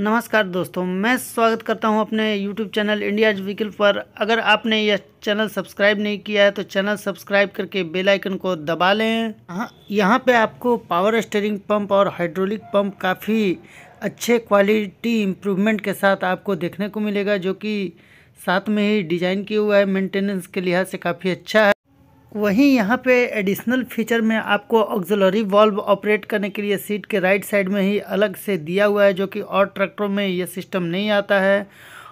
नमस्कार दोस्तों मैं स्वागत करता हूं अपने YouTube चैनल इंडिया व्हीकल पर अगर आपने यह चैनल सब्सक्राइब नहीं किया है तो चैनल सब्सक्राइब करके बेल आइकन को दबा लें हाँ, यहां यहाँ पे आपको पावर स्टेरिंग पंप और हाइड्रोलिक पंप काफ़ी अच्छे क्वालिटी इम्प्रूवमेंट के साथ आपको देखने को मिलेगा जो कि साथ में ही डिज़ाइन किया हुआ है मेंटेनेंस के लिहाज से काफ़ी अच्छा है वहीं यहाँ पे एडिशनल फीचर में आपको ऑक्जलरी वॉल्व ऑपरेट करने के लिए सीट के राइट साइड में ही अलग से दिया हुआ है जो कि और ट्रैक्टरों में ये सिस्टम नहीं आता है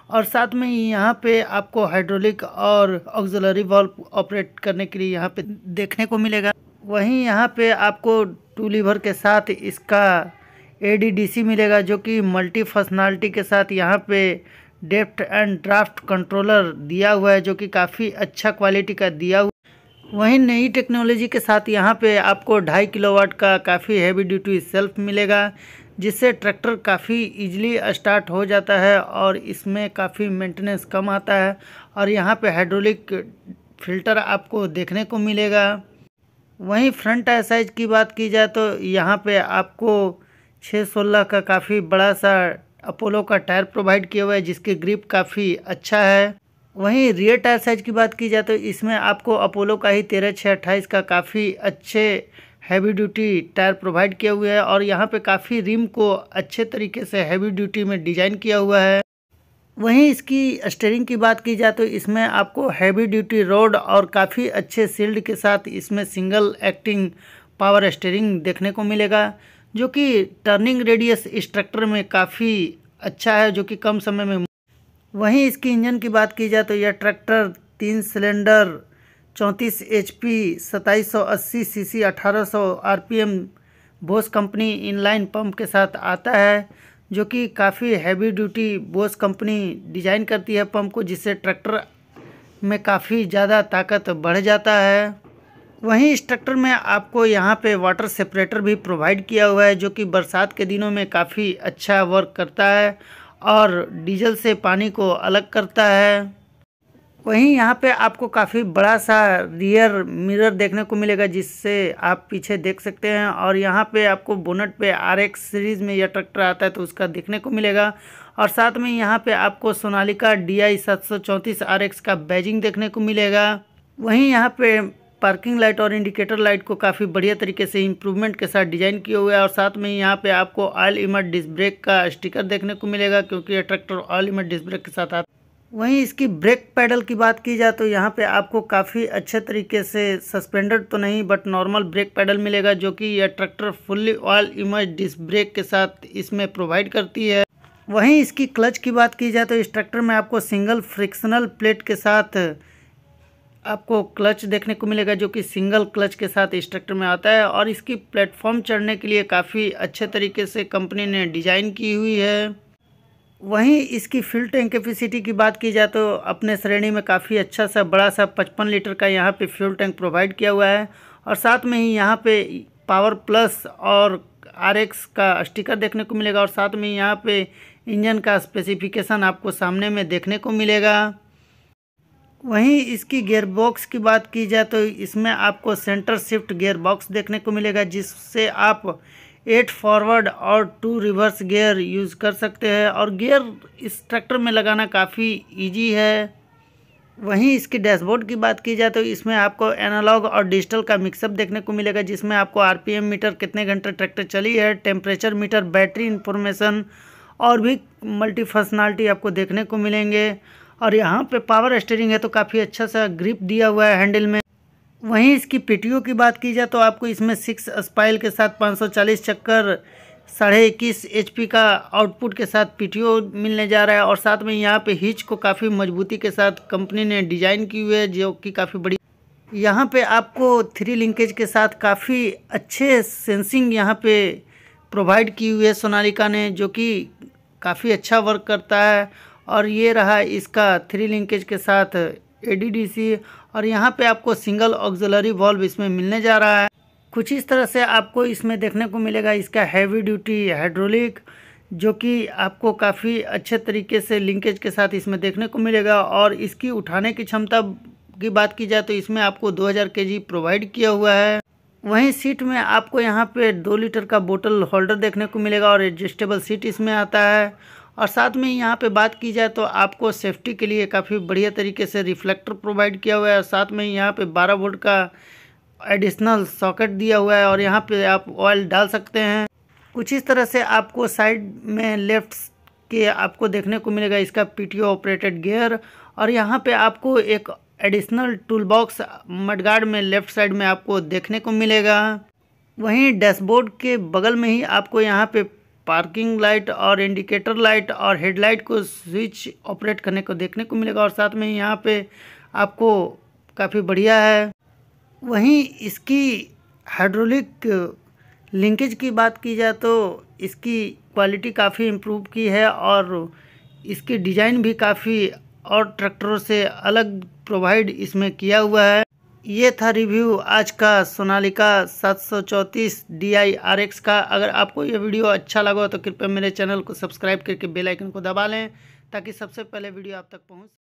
और साथ में ही यहाँ पे आपको हाइड्रोलिक और ऑक्जलरी वॉल्व ऑपरेट करने के लिए यहाँ पे देखने को मिलेगा वहीं यहाँ पे आपको टू लीवर के साथ इसका ए मिलेगा जो कि मल्टी फंक्शनलिटी के साथ यहाँ पे डेफ्ट एंड ड्राफ्ट कंट्रोलर दिया हुआ है जो कि काफ़ी अच्छा क्वालिटी का दिया हुआ वहीं नई टेक्नोलॉजी के साथ यहाँ पे आपको ढाई किलोवाट का काफ़ी हैवी ड्यूटी सेल्फ मिलेगा जिससे ट्रैक्टर काफ़ी इजीली स्टार्ट हो जाता है और इसमें काफ़ी मेंटेनेंस कम आता है और यहाँ पे हाइड्रोलिक फिल्टर आपको देखने को मिलेगा वहीं फ्रंट टायर साइज की बात की जाए तो यहाँ पे आपको छः सोलह का काफ़ी बड़ा सा अपोलो का टायर प्रोवाइड किया हुआ है जिसकी ग्रिप काफ़ी अच्छा है वहीं रियर टायर साइज़ की बात की जाए तो इसमें आपको अपोलो का ही तेरह छः अट्ठाईस का काफ़ी अच्छे हैवी ड्यूटी टायर प्रोवाइड किया हुआ है और यहाँ पे काफ़ी रिम को अच्छे तरीके से हैवी ड्यूटी में डिज़ाइन किया हुआ है वहीं इसकी स्टेयरिंग की बात की जाए तो इसमें आपको हैवी ड्यूटी रोड और काफ़ी अच्छे सील्ड के साथ इसमें सिंगल एक्टिंग पावर स्टेयरिंग देखने को मिलेगा जो कि टर्निंग रेडियस स्ट्रक्टर में काफ़ी अच्छा है जो कि कम समय में वहीं इसकी इंजन की बात की जाए तो यह ट्रैक्टर तीन सिलेंडर चौंतीस एच पी सताईस सौ अस्सी सी सी अठारह सौ R P M Bosch company inline pump के साथ आता है जो कि काफ़ी heavy duty Bosch company design करती है पंप को जिससे ट्रैक्टर में काफ़ी ज़्यादा ताकत बढ़ जाता है वहीं इस ट्रैक्टर में आपको यहाँ पे वाटर सेपरेटर भी प्रोवाइड किया हुआ है जो कि बरसात के दिनों में काफ़ी अच्छा वर्क करता है और डीजल से पानी को अलग करता है वहीं यहाँ पे आपको काफ़ी बड़ा सा रियर मिरर देखने को मिलेगा जिससे आप पीछे देख सकते हैं और यहाँ पे आपको बोनट पे आर एक्स सीरीज़ में यह ट्रैक्टर आता है तो उसका देखने को मिलेगा और साथ में यहाँ पे आपको सोनालिका डी आई सात सौ चौंतीस आर एक्स का बैजिंग देखने को मिलेगा वहीं यहाँ पे पार्किंग लाइट और इंडिकेटर लाइट को काफ़ी बढ़िया तरीके से इम्प्रूवमेंट के साथ डिज़ाइन किया हुआ है और साथ में यहाँ पे आपको ऑयल इमर डिस्क ब्रेक का स्टिकर देखने को मिलेगा क्योंकि ये tractor oil immersed disc brake के साथ आता वहीं इसकी ब्रेक पैडल की बात की जाए तो यहाँ पे आपको काफ़ी अच्छे तरीके से सस्पेंडेड तो नहीं बट नॉर्मल ब्रेक पैडल मिलेगा जो कि यह tractor fully oil immersed disc brake के साथ इसमें प्रोवाइड करती है वहीं इसकी क्लच की बात की जाए तो इस ट्रैक्टर में आपको सिंगल फ्रिक्शनल प्लेट के साथ आपको क्लच देखने को मिलेगा जो कि सिंगल क्लच के साथ स्ट्रक्टर में आता है और इसकी प्लेटफॉर्म चढ़ने के लिए काफ़ी अच्छे तरीके से कंपनी ने डिज़ाइन की हुई है वहीं इसकी फिल टैंक कैपेसिटी की बात की जाए तो अपने श्रेणी में काफ़ी अच्छा सा बड़ा सा पचपन लीटर का यहाँ पे फ्यूल टैंक प्रोवाइड किया हुआ है और साथ में ही यहाँ पे पावर प्लस और आर का स्टिकर देखने को मिलेगा और साथ में यहाँ पर इंजन का स्पेसिफिकेशन आपको सामने में देखने को मिलेगा वहीं इसकी गेयर बॉक्स की बात की जाए तो इसमें आपको सेंटर शिफ्ट गेयर बॉक्स देखने को मिलेगा जिससे आप एट फॉरवर्ड और टू रिवर्स गियर यूज़ कर सकते हैं और गियर इस ट्रैक्टर में लगाना काफ़ी इजी है वहीं इसकी डैशबोर्ड की बात की जाए तो इसमें आपको एनालॉग और डिजिटल का मिक्सअप देखने को मिलेगा जिसमें आपको आरपीएम मीटर कितने घंटे ट्रैक्टर चली है टेम्परेचर मीटर बैटरी इन्फॉर्मेशन और भी मल्टी फंक्शनलिटी आपको देखने को मिलेंगे और यहाँ पे पावर स्टेयरिंग है तो काफ़ी अच्छा सा ग्रिप दिया हुआ है हैंडल में वहीं इसकी पीटीओ की बात की जाए तो आपको इसमें सिक्स स्पाइल के साथ 540 चक्कर साढ़े इक्कीस एच का आउटपुट के साथ पीटीओ मिलने जा रहा है और साथ में यहाँ पे हिच को काफ़ी मजबूती के साथ कंपनी ने डिजाइन की हुई है जो कि काफ़ी बड़ी यहाँ पे आपको थ्री लिंकेज के साथ काफ़ी अच्छे सेंसिंग यहाँ पे प्रोवाइड की हुई है सोनालिका ने जो कि काफ़ी अच्छा वर्क करता है और ये रहा इसका थ्री लिंकेज के साथ ए और यहाँ पे आपको सिंगल ऑक्जलरी वॉल्व इसमें मिलने जा रहा है कुछ इस तरह से आपको इसमें देखने को मिलेगा इसका हैवी ड्यूटी हाइड्रोलिक जो कि आपको काफ़ी अच्छे तरीके से लिंकेज के साथ इसमें देखने को मिलेगा और इसकी उठाने की क्षमता की बात की जाए तो इसमें आपको 2000 हज़ार प्रोवाइड किया हुआ है वहीं सीट में आपको यहाँ पे दो लीटर का बोतल होल्डर देखने को मिलेगा और एडजस्टेबल सीट इसमें आता है और साथ में यहाँ पे बात की जाए तो आपको सेफ्टी के लिए काफ़ी बढ़िया तरीके से रिफ्लेक्टर प्रोवाइड किया हुआ है और साथ में यहाँ पे 12 वोल्ट का एडिशनल सॉकेट दिया हुआ है और यहाँ पे आप ऑयल डाल सकते हैं कुछ इस तरह से आपको साइड में लेफ्ट के आपको देखने को मिलेगा इसका पी ऑपरेटेड गेयर और यहाँ पर आपको एक एडिशनल टूल बॉक्स मडगार्ड में लेफ्ट साइड में आपको देखने को मिलेगा वहीं डैशबोर्ड के बगल में ही आपको यहाँ पे पार्किंग लाइट और इंडिकेटर लाइट और हेडलाइट को स्विच ऑपरेट करने को देखने को मिलेगा और साथ में यहाँ पे आपको काफ़ी बढ़िया है वहीं इसकी हाइड्रोलिक लिंकेज की बात की जाए तो इसकी क्वालिटी काफ़ी इम्प्रूव की है और इसकी डिज़ाइन भी काफ़ी और ट्रैक्टरों से अलग प्रोवाइड इसमें किया हुआ है ये था रिव्यू आज का सोनालिका सात सौ चौंतीस डी आई आर एक्स का अगर आपको ये वीडियो अच्छा लगा तो कृपया मेरे चैनल को सब्सक्राइब करके बेल आइकन को दबा लें ताकि सबसे पहले वीडियो आप तक पहुंच